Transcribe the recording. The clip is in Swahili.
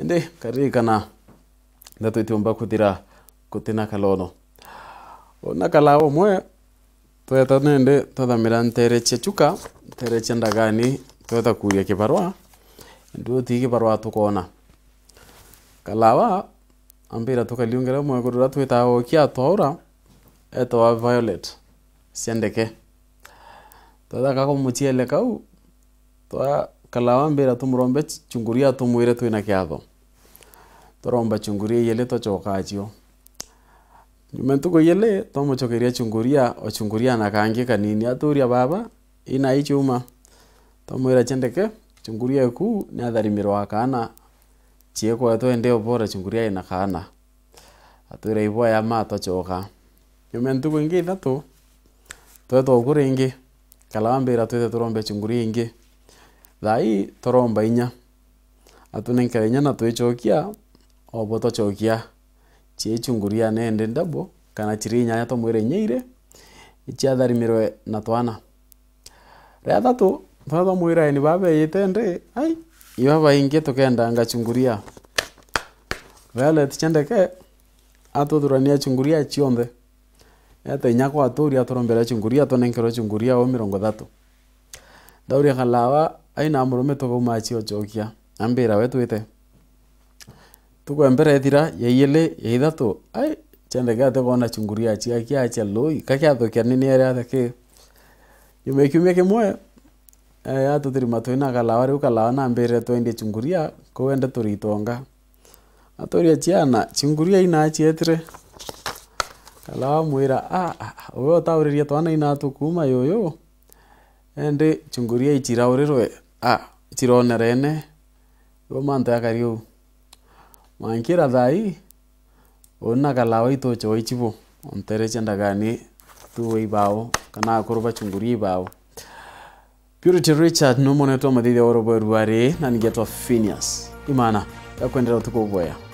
ende karirikana ndatwite umba kutira kutina kalono nakalao mwe tweta nende twathamira ntereche chuka ntereche ndagani tweta kuya kivarwa ndio ti kivarwa tukona kalawa ambira tukaliungera mwe kurura twita okia twaura etwa violet siendeke twatha kakumuchiele kau twa kalawa mbira tu murombe chunguria tu muire tu ina inakiado toromba chunguria yele to choka chokachio jumentuko yele chokeria chunguria o chunguria ochunguria nakangi kanini aturia baba ina ichuma tomwira chendeke chunguria ku mirwa kana chieko to ende obora chunguria ina kana atwira ibo ya mato choka jumentuko ingi ithatu to ukuri ingi kalawa mbira tu twithe turombe chunguria ingi thai toromba inya atunenkera inya na twichokia obo tochokia chiechunguria nende ndabo kana chiri inyanya tomwire inyaire ichiatharimirwe na twana ria thatu twana ni babeite ndi ai iba baingi tukenda ngachunguria violet chendeke atuthurania chunguria chionthe eta inya kwaturia turombera chunguria tunenkero chunguria o mirongo thatu ndauri kalawa aina murume togo machi ochokia ambira we twite tuko embere thira yeile yeithatu ai chendega te kona chunguria chi akia acha loi kakia thokia nini ere athake yume kiumia kimwe eh atu thirima twina kalawa riu kalawa na mbere twendie chunguria kuwende turitonga aturia chiana chunguria ina achi achietire kalawa muira a ah, ah, uwe ah, utauririe twana ina tukuma yoyo ende chingoria ichiraurirwe a chironerene iwo manto yakariu mankira thai unakalawa itocho waichivo ontereche ndagani tuwe ibao kana akorwa chunguria ibao purity richard nomonetwa mathithia oroboeruare na ningetwa phinias imana yakwendera utukuvoya